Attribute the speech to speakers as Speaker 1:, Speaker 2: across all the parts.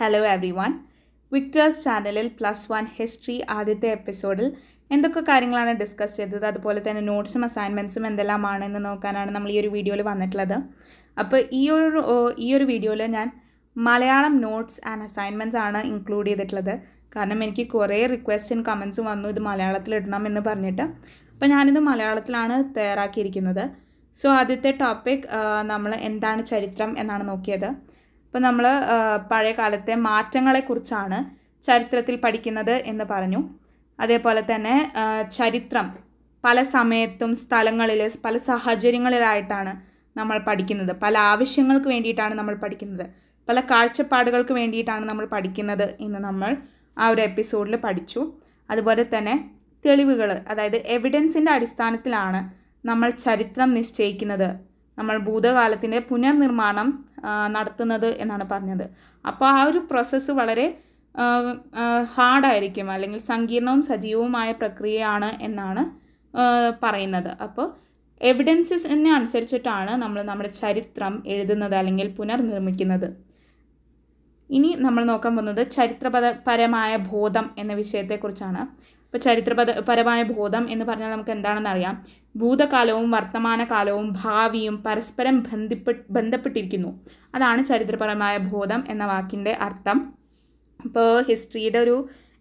Speaker 1: hello every one Victers ചാനലിൽ plus one history ആദ്യത്തെ എപ്പിസോഡിൽ എന്തൊക്കെ കാര്യങ്ങളാണ് ഡിസ്കസ് ചെയ്തത് അതുപോലെ തന്നെ നോട്ട്സും അസൈൻമെൻറ്റ്സും എന്തെല്ലാമാണ് എന്ന് നോക്കാനാണ് നമ്മൾ ഈ ഒരു വീഡിയോയിൽ വന്നിട്ടുള്ളത് അപ്പോൾ ഈ ഒരു ഈ ഒരു വീഡിയോയിൽ ഞാൻ മലയാളം നോട്ട്സ് ആൻഡ് അസൈൻമെൻറ്റ്സ് ആണ് ഇൻക്ലൂഡ് ചെയ്തിട്ടുള്ളത് കാരണം എനിക്ക് കുറേ റിക്വസ്റ്റും കമൻസും വന്നു ഇത് മലയാളത്തിൽ ഇടണം എന്ന് പറഞ്ഞിട്ട് അപ്പോൾ ഞാനിത് മലയാളത്തിലാണ് തയ്യാറാക്കിയിരിക്കുന്നത് സോ ആദ്യത്തെ ടോപ്പിക് നമ്മൾ എന്താണ് ചരിത്രം എന്നാണ് നോക്കിയത് ഇപ്പം നമ്മൾ പഴയ കാലത്തെ മാറ്റങ്ങളെക്കുറിച്ചാണ് ചരിത്രത്തിൽ പഠിക്കുന്നത് എന്ന് പറഞ്ഞു അതേപോലെ തന്നെ ചരിത്രം പല സമയത്തും സ്ഥലങ്ങളിൽ പല സാഹചര്യങ്ങളിലായിട്ടാണ് നമ്മൾ പഠിക്കുന്നത് പല ആവശ്യങ്ങൾക്ക് വേണ്ടിയിട്ടാണ് നമ്മൾ പഠിക്കുന്നത് പല കാഴ്ചപ്പാടുകൾക്ക് വേണ്ടിയിട്ടാണ് നമ്മൾ പഠിക്കുന്നത് എന്ന് നമ്മൾ ആ ഒരു എപ്പിസോഡിൽ പഠിച്ചു അതുപോലെ തന്നെ തെളിവുകൾ അതായത് എവിഡൻസിൻ്റെ അടിസ്ഥാനത്തിലാണ് നമ്മൾ ചരിത്രം നിശ്ചയിക്കുന്നത് നമ്മൾ ഭൂതകാലത്തിൻ്റെ പുനർനിർമ്മാണം നടത്തുന്നത് എന്നാണ് പറഞ്ഞത് അപ്പോൾ ആ ഒരു പ്രോസസ്സ് വളരെ ഹാർഡായിരിക്കും അല്ലെങ്കിൽ സങ്കീർണവും സജീവവുമായ പ്രക്രിയയാണ് എന്നാണ് പറയുന്നത് അപ്പോൾ എവിഡൻസിനെ അനുസരിച്ചിട്ടാണ് നമ്മൾ നമ്മുടെ ചരിത്രം എഴുതുന്നത് അല്ലെങ്കിൽ പുനർനിർമ്മിക്കുന്നത് ഇനി നമ്മൾ നോക്കാൻ പോകുന്നത് ചരിത്രപരമായ ബോധം എന്ന വിഷയത്തെക്കുറിച്ചാണ് ഇപ്പോൾ ചരിത്രപര പരമായ ബോധം എന്ന് പറഞ്ഞാൽ നമുക്ക് എന്താണെന്ന് അറിയാം ഭൂതകാലവും വർത്തമാനകാലവും ഭാവിയും പരസ്പരം ബന്ധപ്പെട്ട് ബന്ധപ്പെട്ടിരിക്കുന്നു അതാണ് ചരിത്രപരമായ ബോധം എന്ന വാക്കിൻ്റെ അർത്ഥം ഇപ്പോൾ ഹിസ്റ്ററിയുടെ ഒരു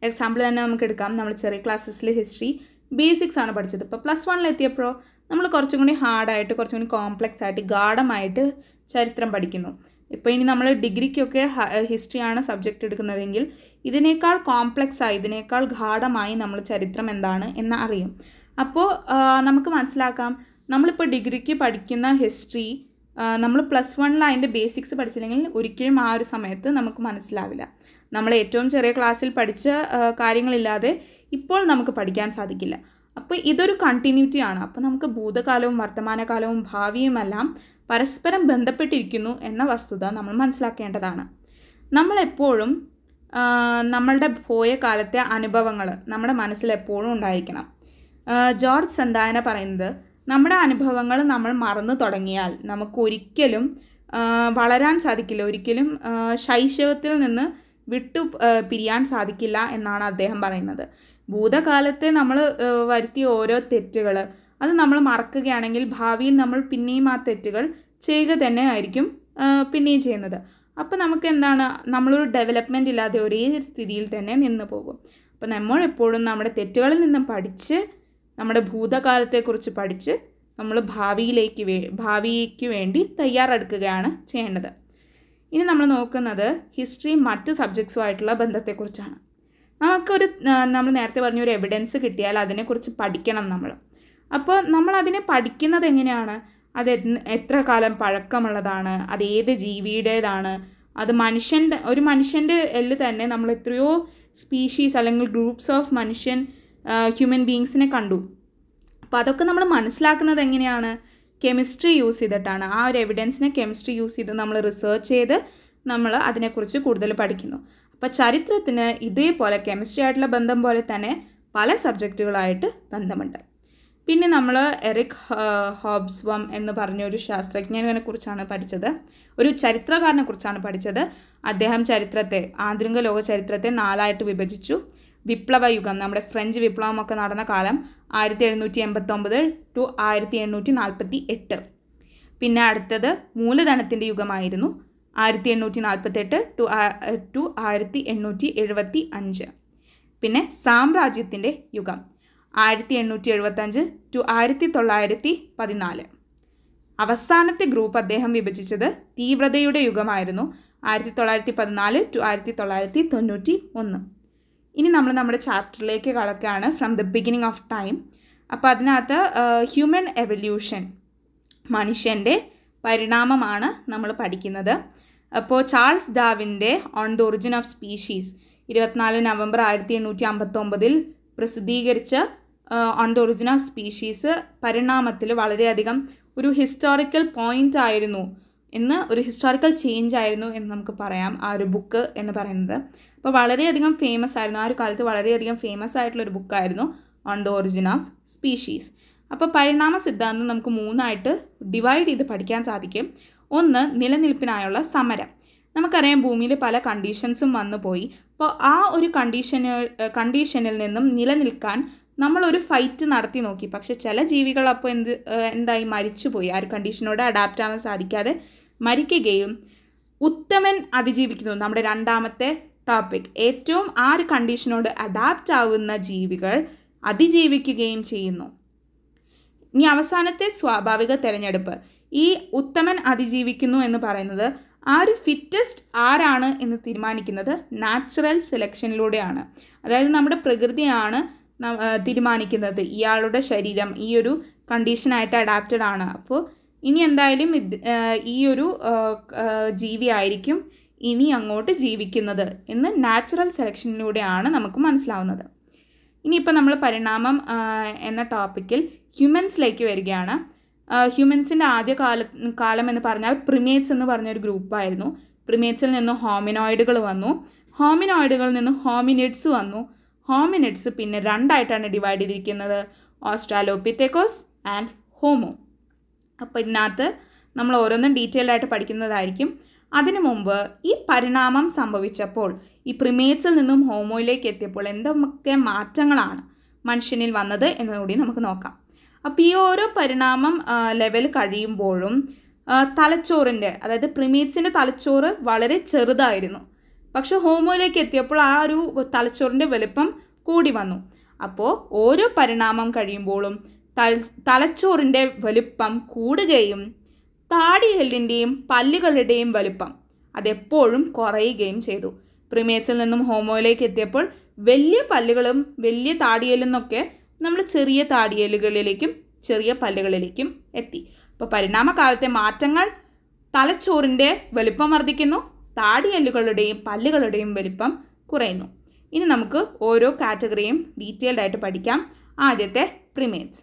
Speaker 1: എക്സാമ്പിൾ തന്നെ നമുക്ക് എടുക്കാം നമ്മൾ ചെറിയ ക്ലാസ്സസിൽ ഹിസ്റ്ററി ബേസിക്സ് ആണ് പഠിച്ചത് ഇപ്പോൾ പ്ലസ് വണ്ണിലെത്തിയപ്പോൾ നമ്മൾ കുറച്ചും കൂടി ഹാർഡായിട്ട് കുറച്ചും കൂടി കോംപ്ലക്സ് ആയിട്ട് ഗാഠമായിട്ട് ചരിത്രം പഠിക്കുന്നു ഇപ്പോൾ ഇനി നമ്മൾ ഡിഗ്രിക്കൊക്കെ ഹിസ്റ്ററിയാണ് സബ്ജക്റ്റ് എടുക്കുന്നതെങ്കിൽ ഇതിനേക്കാൾ കോംപ്ലക്സായി ഇതിനേക്കാൾ ഗാഠമായി നമ്മൾ ചരിത്രം എന്താണ് എന്ന് അറിയും അപ്പോൾ നമുക്ക് മനസ്സിലാക്കാം നമ്മളിപ്പോൾ ഡിഗ്രിക്ക് പഠിക്കുന്ന ഹിസ്റ്ററി നമ്മൾ പ്ലസ് വണ്ണിൽ അതിൻ്റെ ബേസിക്സ് പഠിച്ചില്ലെങ്കിൽ ഒരിക്കലും ആ ഒരു സമയത്ത് നമുക്ക് മനസ്സിലാവില്ല നമ്മൾ ഏറ്റവും ചെറിയ ക്ലാസ്സിൽ പഠിച്ച കാര്യങ്ങളില്ലാതെ ഇപ്പോൾ നമുക്ക് പഠിക്കാൻ സാധിക്കില്ല അപ്പോൾ ഇതൊരു കണ്ടിന്യൂറ്റി ആണ് അപ്പോൾ നമുക്ക് ഭൂതകാലവും വർത്തമാനകാലവും ഭാവിയുമെല്ലാം പരസ്പരം ബന്ധപ്പെട്ടിരിക്കുന്നു എന്ന വസ്തുത നമ്മൾ മനസ്സിലാക്കേണ്ടതാണ് നമ്മളെപ്പോഴും നമ്മളുടെ പോയ കാലത്തെ അനുഭവങ്ങൾ നമ്മുടെ മനസ്സിൽ എപ്പോഴും ഉണ്ടായിരിക്കണം ജോർജ് സന്താന പറയുന്നത് നമ്മുടെ അനുഭവങ്ങൾ നമ്മൾ മറന്നു തുടങ്ങിയാൽ നമുക്ക് ഒരിക്കലും വളരാൻ സാധിക്കില്ല ഒരിക്കലും ശൈശവത്തിൽ നിന്ന് വിട്ടു പിരിയാൻ സാധിക്കില്ല എന്നാണ് അദ്ദേഹം പറയുന്നത് ഭൂതകാലത്തെ നമ്മൾ വരുത്തിയ ഓരോ തെറ്റുകൾ അത് നമ്മൾ മറക്കുകയാണെങ്കിൽ ഭാവിയിൽ നമ്മൾ പിന്നെയും ആ തെറ്റുകൾ ചെയ്യുക തന്നെ ആയിരിക്കും പിന്നെയും ചെയ്യുന്നത് അപ്പോൾ നമുക്ക് എന്താണ് നമ്മളൊരു ഡെവലപ്മെൻ്റ് ഇല്ലാതെ ഒരേ സ്ഥിതിയിൽ തന്നെ നിന്ന് പോകും അപ്പോൾ നമ്മൾ എപ്പോഴും നമ്മുടെ തെറ്റുകളിൽ നിന്നും പഠിച്ച് നമ്മുടെ ഭൂതകാലത്തെക്കുറിച്ച് പഠിച്ച് നമ്മൾ ഭാവിയിലേക്ക് വേ ഭാവിക്ക് വേണ്ടി തയ്യാറെടുക്കുകയാണ് ചെയ്യേണ്ടത് ഇനി നമ്മൾ നോക്കുന്നത് ഹിസ്റ്ററി മറ്റ് സബ്ജക്ട്സുമായിട്ടുള്ള ബന്ധത്തെക്കുറിച്ചാണ് നമുക്കൊരു നമ്മൾ നേരത്തെ പറഞ്ഞൊരു എവിഡൻസ് കിട്ടിയാൽ അതിനെക്കുറിച്ച് പഠിക്കണം നമ്മൾ അപ്പോൾ നമ്മൾ അതിനെ പഠിക്കുന്നത് എങ്ങനെയാണ് അത് എത്ര കാലം പഴക്കമുള്ളതാണ് അത് ഏത് ജീവിയുടേതാണ് അത് മനുഷ്യൻ്റെ ഒരു മനുഷ്യൻ്റെ എല്ല് തന്നെ നമ്മൾ എത്രയോ സ്പീഷീസ് അല്ലെങ്കിൽ ഗ്രൂപ്പ്സ് ഓഫ് മനുഷ്യൻ ഹ്യൂമൻ ബീങ്സിനെ കണ്ടു അപ്പോൾ അതൊക്കെ നമ്മൾ മനസ്സിലാക്കുന്നത് എങ്ങനെയാണ് കെമിസ്ട്രി യൂസ് ചെയ്തിട്ടാണ് ആ ഒരു എവിഡൻസിനെ കെമിസ്ട്രി യൂസ് ചെയ്ത് നമ്മൾ റിസർച്ച് ചെയ്ത് നമ്മൾ അതിനെക്കുറിച്ച് കൂടുതൽ പഠിക്കുന്നു അപ്പോൾ ചരിത്രത്തിന് ഇതേപോലെ കെമിസ്ട്രി ആയിട്ടുള്ള ബന്ധം പോലെ തന്നെ പല സബ്ജക്റ്റുകളായിട്ട് ബന്ധമുണ്ട് പിന്നെ നമ്മൾ എറിക് ഹോബ്സ്വം എന്ന് പറഞ്ഞ ഒരു ശാസ്ത്രജ്ഞനെ കുറിച്ചാണ് പഠിച്ചത് ഒരു ചരിത്രകാരനെ കുറിച്ചാണ് പഠിച്ചത് അദ്ദേഹം ചരിത്രത്തെ ആധുനിക ലോക ചരിത്രത്തെ നാലായിട്ട് വിഭജിച്ചു വിപ്ലവയുഗം നമ്മുടെ ഫ്രഞ്ച് വിപ്ലവമൊക്കെ നടന്ന കാലം ആയിരത്തി എഴുന്നൂറ്റി എൺപത്തൊമ്പത് ടു ആയിരത്തി എണ്ണൂറ്റി നാൽപ്പത്തി എട്ട് പിന്നെ അടുത്തത് മൂലധനത്തിൻ്റെ യുഗമായിരുന്നു ആയിരത്തി എണ്ണൂറ്റി നാൽപ്പത്തെട്ട് ടു ടു ആയിരത്തി എണ്ണൂറ്റി എഴുപത്തി അഞ്ച് പിന്നെ സാമ്രാജ്യത്തിൻ്റെ യുഗം ആയിരത്തി എണ്ണൂറ്റി എഴുപത്തഞ്ച് ടു ആയിരത്തി തൊള്ളായിരത്തി പതിനാല് അവസാനത്തെ ഗ്രൂപ്പ് അദ്ദേഹം വിഭജിച്ചത് തീവ്രതയുടെ യുഗമായിരുന്നു ആയിരത്തി തൊള്ളായിരത്തി പതിനാല് ടു ആയിരത്തി തൊള്ളായിരത്തി തൊണ്ണൂറ്റി ഒന്ന് ഇനി നമ്മൾ നമ്മുടെ ചാപ്റ്ററിലേക്ക് കടക്കുകയാണ് from the beginning of time അപ്പോൾ അതിനകത്ത് ഹ്യൂമൻ എവല്യൂഷൻ മനുഷ്യൻ്റെ പരിണാമമാണ് നമ്മൾ പഠിക്കുന്നത് അപ്പോൾ ചാൾസ് ഡാവിൻ്റെ on the origin of species ഇരുപത്തിനാല് നവംബർ ആയിരത്തി എണ്ണൂറ്റി അമ്പത്തൊമ്പതിൽ പ്രസിദ്ധീകരിച്ച ഓൺ ദ ഒറിജിൻ സ്പീഷീസ് പരിണാമത്തിൽ വളരെയധികം ഒരു ഹിസ്റ്റോറിക്കൽ പോയിന്റ് ആയിരുന്നു എന്ന് ഒരു ഹിസ്റ്റോറിക്കൽ ചേഞ്ച് ആയിരുന്നു എന്ന് നമുക്ക് പറയാം ആ ഒരു ബുക്ക് എന്ന് പറയുന്നത് അപ്പോൾ വളരെയധികം ഫേമസ് ആയിരുന്നു ആ ഒരു കാലത്ത് വളരെയധികം ഫേമസ് ആയിട്ടുള്ള ഒരു ബുക്കായിരുന്നു on the origin of species അപ്പോൾ പരിണാമ സിദ്ധാന്തം നമുക്ക് മൂന്നായിട്ട് ഡിവൈഡ് ചെയ്ത് പഠിക്കാൻ സാധിക്കും ഒന്ന് നിലനിൽപ്പിനായുള്ള സമരം നമുക്കറിയാം ഭൂമിയിൽ പല കണ്ടീഷൻസും വന്നു പോയി അപ്പോൾ ആ ഒരു കണ്ടീഷന് കണ്ടീഷനിൽ നിന്നും നിലനിൽക്കാൻ നമ്മളൊരു ഫൈറ്റ് നടത്തി നോക്കി പക്ഷേ ചില ജീവികൾ അപ്പോൾ എന്ത് എന്തായി മരിച്ചുപോയി ആ ഒരു കണ്ടീഷനോട് അഡാപ്റ്റ് ആവാൻ സാധിക്കാതെ മരിക്കുകയും ഉത്തമൻ അതിജീവിക്കുന്നു നമ്മുടെ രണ്ടാമത്തെ ടോപ്പിക് ഏറ്റവും ആ ഒരു കണ്ടീഷനോട് അഡാപ്റ്റ് ആവുന്ന ജീവികൾ അതിജീവിക്കുകയും ചെയ്യുന്നു ഇനി അവസാനത്തെ സ്വാഭാവിക തിരഞ്ഞെടുപ്പ് ഈ ഉത്തമൻ അതിജീവിക്കുന്നു എന്ന് പറയുന്നത് ആ ഒരു ഫിറ്റസ്റ്റ് ആരാണ് എന്ന് തീരുമാനിക്കുന്നത് നാച്ചുറൽ സെലക്ഷനിലൂടെയാണ് അതായത് നമ്മുടെ പ്രകൃതിയാണ് തീരുമാനിക്കുന്നത് ഇയാളുടെ ശരീരം ഈ ഒരു കണ്ടീഷനായിട്ട് അഡാപ്റ്റഡ് ആണ് അപ്പോൾ ഇനി എന്തായാലും ഇത് ഈ ഒരു ജീവി ആയിരിക്കും ഇനി അങ്ങോട്ട് ജീവിക്കുന്നത് എന്ന് നാച്ചുറൽ സെലക്ഷനിലൂടെയാണ് നമുക്ക് മനസ്സിലാവുന്നത് ഇനിയിപ്പോൾ നമ്മൾ പരിണാമം എന്ന ടോപ്പിക്കിൽ ഹ്യൂമൻസിലേക്ക് വരികയാണ് ഹ്യൂമൻസിൻ്റെ ആദ്യ കാല കാലം എന്ന് പറഞ്ഞാൽ പ്രിമേറ്റ്സ് എന്ന് പറഞ്ഞൊരു ഗ്രൂപ്പായിരുന്നു പ്രിമേറ്റ്സിൽ നിന്ന് ഹോമിനോയിഡുകൾ വന്നു ഹോമിനോയിഡുകളിൽ നിന്ന് ഹോമിനിഡ്സ് വന്നു ഹോമിനിഡ്സ് പിന്നെ രണ്ടായിട്ടാണ് ഡിവൈഡ് ചെയ്തിരിക്കുന്നത് ഓസ്ട്രാലോപിത്തേക്കോസ് ആൻഡ് ഹോമോ അപ്പോൾ ഇതിനകത്ത് നമ്മൾ ഓരോന്നും ഡീറ്റെയിൽഡ് ആയിട്ട് പഠിക്കുന്നതായിരിക്കും അതിനു മുമ്പ് ഈ പരിണാമം സംഭവിച്ചപ്പോൾ ഈ പ്രിമേറ്റ്സിൽ നിന്നും ഹോമോയിലേക്ക് എത്തിയപ്പോൾ എന്തൊക്കെ മാറ്റങ്ങളാണ് മനുഷ്യനിൽ വന്നത് എന്നുകൂടി നമുക്ക് നോക്കാം അപ്പോൾ ഈ ഓരോ പരിണാമം ലെവൽ കഴിയുമ്പോഴും തലച്ചോറിൻ്റെ അതായത് പ്രിമേറ്റ്സിൻ്റെ തലച്ചോറ് വളരെ ചെറുതായിരുന്നു പക്ഷെ ഹോമോയിലേക്ക് എത്തിയപ്പോൾ ആ ഒരു തലച്ചോറിൻ്റെ വലിപ്പം കൂടി വന്നു അപ്പോൾ ഓരോ പരിണാമം കഴിയുമ്പോഴും തലച്ചോറിൻ്റെ വലിപ്പം കൂടുകയും താടിയെല്ലിൻ്റെയും പല്ലുകളുടെയും വലിപ്പം അതെപ്പോഴും കുറയുകയും ചെയ്തു പ്രിമേച്ചിൽ നിന്നും ഹോമോയിലേക്ക് എത്തിയപ്പോൾ വലിയ പല്ലുകളും വലിയ താടിയെല്ലെന്നൊക്കെ നമ്മൾ ചെറിയ താടിയെല്ലുകളിലേക്കും ചെറിയ പല്ലുകളിലേക്കും എത്തി അപ്പോൾ പരിണാമകാലത്തെ മാറ്റങ്ങൾ തലച്ചോറിൻ്റെ വലിപ്പം വർദ്ധിക്കുന്നു താടിയല്ലുകളുടെയും പല്ലുകളുടെയും വലിപ്പം കുറയുന്നു ഇനി നമുക്ക് ഓരോ കാറ്റഗറിയും ഡീറ്റെയിൽഡ് ആയിട്ട് പഠിക്കാം ആദ്യത്തെ പ്രിമേറ്റ്സ്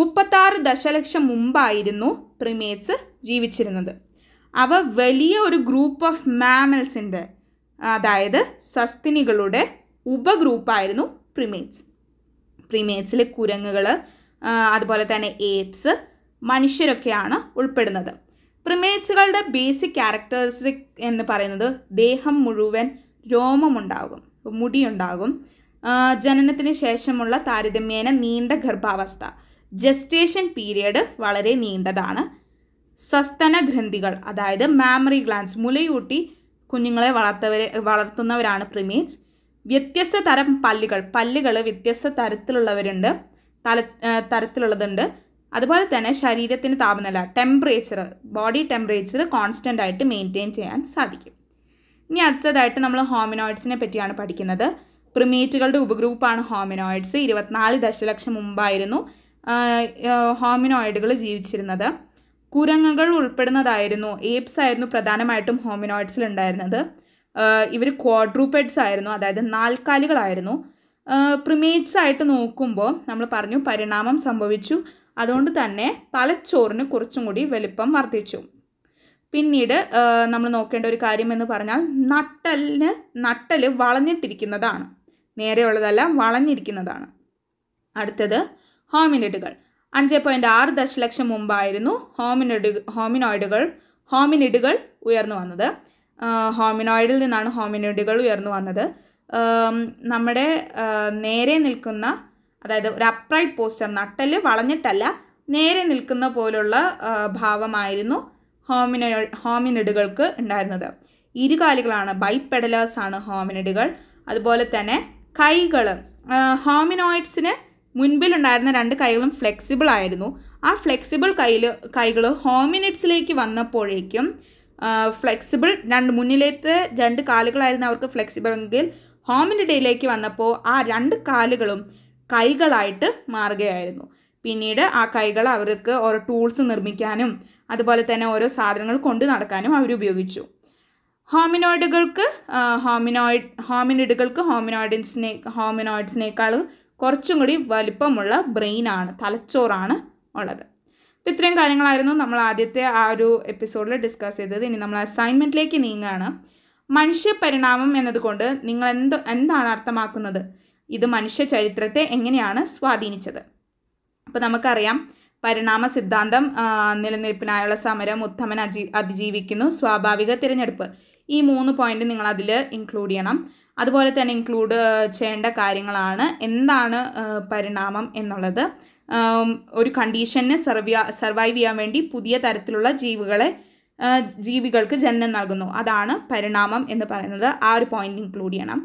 Speaker 1: മുപ്പത്താറ് ദശലക്ഷം മുമ്പായിരുന്നു പ്രിമേറ്റ്സ് ജീവിച്ചിരുന്നത് അവ വലിയ ഒരു ഗ്രൂപ്പ് ഓഫ് മാമൽസിൻ്റെ അതായത് സസ്തിനികളുടെ ഉപഗ്രൂപ്പായിരുന്നു പ്രിമേറ്റ്സ് പ്രിമേറ്റ്സിലെ കുരങ്ങുകൾ അതുപോലെ തന്നെ ഏപ്സ് മനുഷ്യരൊക്കെയാണ് ഉൾപ്പെടുന്നത് പ്രിമേറ്റ്സുകളുടെ ബേസിക് ക്യാരക്ടറിസ്റ്റിക് എന്ന് പറയുന്നത് ദേഹം മുഴുവൻ രോമമുണ്ടാകും മുടിയുണ്ടാകും ജനനത്തിന് ശേഷമുള്ള താരതമ്യേന നീണ്ട ഗർഭാവസ്ഥ ജസ്റ്റേഷൻ പീരിയഡ് വളരെ നീണ്ടതാണ് സസ്തന ഗ്രന്ഥികൾ അതായത് മാമറി ഗ്ലാൻസ് മുലയൂട്ടി കുഞ്ഞുങ്ങളെ വളർത്തവരെ വളർത്തുന്നവരാണ് പ്രിമേറ്റ്സ് വ്യത്യസ്ത തരം പല്ലുകൾ പല്ലുകൾ വ്യത്യസ്ത തരത്തിലുള്ളവരുണ്ട് തല തരത്തിലുള്ളതുണ്ട് അതുപോലെ തന്നെ ശരീരത്തിന് താപനില ടെമ്പറേച്ചർ ബോഡി ടെമ്പറേച്ചർ കോൺസ്റ്റൻ്റ് ആയിട്ട് മെയിൻറ്റെയിൻ ചെയ്യാൻ സാധിക്കും ഇനി അടുത്തതായിട്ട് നമ്മൾ ഹോമിനോയിഡ്സിനെ പറ്റിയാണ് പഠിക്കുന്നത് പ്രിമേറ്റുകളുടെ ഉപഗ്രൂപ്പാണ് ഹോമിനോയിഡ്സ് ഇരുപത്തിനാല് ദശലക്ഷം മുമ്പായിരുന്നു ഹോമിനോയിഡുകൾ ജീവിച്ചിരുന്നത് കുരങ്ങുകൾ ഉൾപ്പെടുന്നതായിരുന്നു ഏപ്സ് ആയിരുന്നു പ്രധാനമായിട്ടും ഹോമിനോയിഡ്സിൽ ഉണ്ടായിരുന്നത് ഇവർ ക്വാഡ്രൂപെഡ്സ് ആയിരുന്നു അതായത് നാൽക്കാലികളായിരുന്നു പ്രിമേറ്റ്സ് ആയിട്ട് നോക്കുമ്പോൾ നമ്മൾ പറഞ്ഞു പരിണാമം സംഭവിച്ചു അതുകൊണ്ട് തന്നെ തലച്ചോറിന് കുറച്ചും കൂടി വലിപ്പം വർദ്ധിച്ചു പിന്നീട് നമ്മൾ നോക്കേണ്ട ഒരു കാര്യം എന്ന് പറഞ്ഞാൽ നട്ടലിന് നട്ടൽ വളഞ്ഞിട്ടിരിക്കുന്നതാണ് നേരെയുള്ളതല്ല വളഞ്ഞിരിക്കുന്നതാണ് അടുത്തത് ഹോമിനിഡുകൾ അഞ്ച് പോയിൻറ്റ് ആറ് ദശലക്ഷം മുമ്പായിരുന്നു ഹോമിനിഡ് ഹോമിനോയിഡുകൾ ഹോമിനിഡുകൾ ഉയർന്നു വന്നത് ഹോമിനോയിഡിൽ നിന്നാണ് ഹോമിനിഡുകൾ ഉയർന്നു വന്നത് നമ്മുടെ നേരെ നിൽക്കുന്ന അതായത് ഒരു അപ്രൈറ്റ് പോസ്റ്റർ നട്ടൽ വളഞ്ഞിട്ടല്ല നേരെ നിൽക്കുന്ന പോലുള്ള ഭാവമായിരുന്നു ഹോമിന ഹോമിനിഡുകൾക്ക് ഉണ്ടായിരുന്നത് ഇരുകാലുകളാണ് ബൈപ്പെഡലേഴ്സ് ആണ് ഹോമിനിഡുകൾ അതുപോലെ തന്നെ കൈകൾ ഹോമിനോയിഡ്സിന് മുൻപിലുണ്ടായിരുന്ന രണ്ട് കൈകളും ഫ്ലെക്സിബിൾ ആയിരുന്നു ആ ഫ്ലെക്സിബിൾ കൈയിൽ കൈകൾ ഹോമിനിഡ്സിലേക്ക് വന്നപ്പോഴേക്കും ഫ്ലെക്സിബിൾ രണ്ട് മുന്നിലത്തെ രണ്ട് കാലുകളായിരുന്നു അവർക്ക് ഫ്ലെക്സിബിൾ എങ്കിൽ ഹോമിനിഡയിലേക്ക് വന്നപ്പോൾ ആ രണ്ട് കാലുകളും കൈകളായിട്ട് മാറുകയായിരുന്നു പിന്നീട് ആ കൈകൾ അവർക്ക് ഓരോ ടൂൾസ് നിർമ്മിക്കാനും അതുപോലെ തന്നെ ഓരോ സാധനങ്ങൾ കൊണ്ടു നടക്കാനും അവർ ഉപയോഗിച്ചു ഹോമിനോയിഡുകൾക്ക് ഹോമിനോയിഡ് ഹോമിനിഡുകൾക്ക് ഹോമിനോയിഡിൻസിനെ ഹോമിനോയിഡ്സിനേക്കാൾ കുറച്ചും കൂടി വലിപ്പമുള്ള ബ്രെയിനാണ് തലച്ചോറാണ് ഉള്ളത് അപ്പം ഇത്രയും കാര്യങ്ങളായിരുന്നു നമ്മൾ ആദ്യത്തെ ആ ഒരു എപ്പിസോഡിൽ ഡിസ്കസ് ചെയ്തത് ഇനി നമ്മൾ അസൈൻമെൻറ്റിലേക്ക് നീങ്ങുകയാണ് മനുഷ്യ പരിണാമം എന്നതുകൊണ്ട് നിങ്ങൾ എന്ത് എന്താണ് അർത്ഥമാക്കുന്നത് ഇത് മനുഷ്യ ചരിത്രത്തെ എങ്ങനെയാണ് സ്വാധീനിച്ചത് അപ്പോൾ നമുക്കറിയാം പരിണാമ സിദ്ധാന്തം നിലനിൽപ്പിനായുള്ള സമരം ഉത്തമൻ അജി അതിജീവിക്കുന്നു സ്വാഭാവിക തിരഞ്ഞെടുപ്പ് ഈ മൂന്ന് പോയിന്റ് നിങ്ങൾ അതിൽ ഇൻക്ലൂഡ് ചെയ്യണം അതുപോലെ തന്നെ ഇൻക്ലൂഡ് ചെയ്യേണ്ട കാര്യങ്ങളാണ് എന്താണ് പരിണാമം എന്നുള്ളത് ഒരു കണ്ടീഷനെ സർവ്യ സർവൈവ് ചെയ്യാൻ വേണ്ടി പുതിയ തരത്തിലുള്ള ജീവികളെ ജീവികൾക്ക് ജന്മം നൽകുന്നു അതാണ് പരിണാമം എന്ന് പറയുന്നത് ആ ഒരു പോയിന്റ് ഇൻക്ലൂഡ് ചെയ്യണം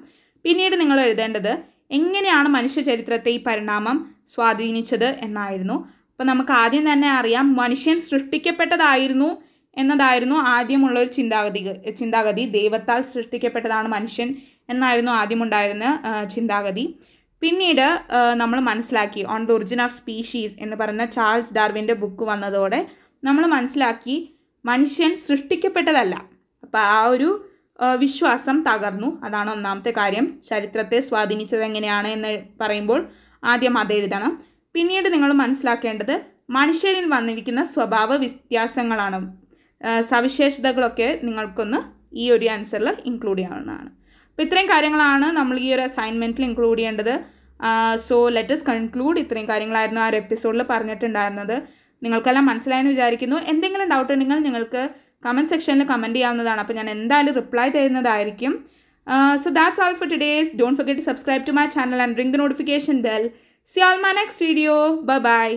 Speaker 1: പിന്നീട് നിങ്ങൾ എഴുതേണ്ടത് എങ്ങനെയാണ് മനുഷ്യ ചരിത്രത്തെ ഈ പരിണാമം സ്വാധീനിച്ചത് എന്നായിരുന്നു അപ്പോൾ നമുക്ക് ആദ്യം തന്നെ അറിയാം മനുഷ്യൻ സൃഷ്ടിക്കപ്പെട്ടതായിരുന്നു എന്നതായിരുന്നു ആദ്യമുള്ള ഒരു ചിന്താഗതി ചിന്താഗതി ദൈവത്താൽ സൃഷ്ടിക്കപ്പെട്ടതാണ് മനുഷ്യൻ എന്നായിരുന്നു ആദ്യമുണ്ടായിരുന്ന ചിന്താഗതി പിന്നീട് നമ്മൾ മനസ്സിലാക്കി on the origin of species എന്ന് പറയുന്ന ചാൾസ് ഡാർവിൻ്റെ ബുക്ക് വന്നതോടെ നമ്മൾ മനസ്സിലാക്കി മനുഷ്യൻ സൃഷ്ടിക്കപ്പെട്ടതല്ല അപ്പോൾ ആ ഒരു വിശ്വാസം തകർന്നു അതാണ് ഒന്നാമത്തെ കാര്യം ചരിത്രത്തെ സ്വാധീനിച്ചത് എങ്ങനെയാണ് എന്ന് പറയുമ്പോൾ ആദ്യം അതെഴുതണം പിന്നീട് നിങ്ങൾ മനസ്സിലാക്കേണ്ടത് മനുഷ്യരിൽ വന്നിരിക്കുന്ന സ്വഭാവ വ്യത്യാസങ്ങളാണ് സവിശേഷതകളൊക്കെ നിങ്ങൾക്കൊന്ന് ഈ ഒരു ആൻസറിൽ ഇൻക്ലൂഡ് ചെയ്യാവുന്നതാണ് അപ്പോൾ ഇത്രയും കാര്യങ്ങളാണ് നമ്മൾ ഈ ഒരു അസൈൻമെൻറ്റിൽ ഇൻക്ലൂഡ് ചെയ്യേണ്ടത് സോ ലെറ്റസ് കൺക്ലൂഡ് ഇത്രയും കാര്യങ്ങളായിരുന്നു ആ ഒരു എപ്പിസോഡിൽ പറഞ്ഞിട്ടുണ്ടായിരുന്നത് നിങ്ങൾക്കെല്ലാം മനസ്സിലായെന്ന് വിചാരിക്കുന്നു എന്തെങ്കിലും ഡൗട്ട് ഉണ്ടെങ്കിൽ നിങ്ങൾക്ക് കമൻറ്റ് സെക്ഷനിൽ കമൻറ്റ് ചെയ്യാവുന്നതാണ് അപ്പോൾ ഞാൻ എന്തായാലും റിപ്ലൈ തരുന്നതായിരിക്കും so that's all for today don't forget to subscribe to my channel and ring the notification bell see all my next video bye by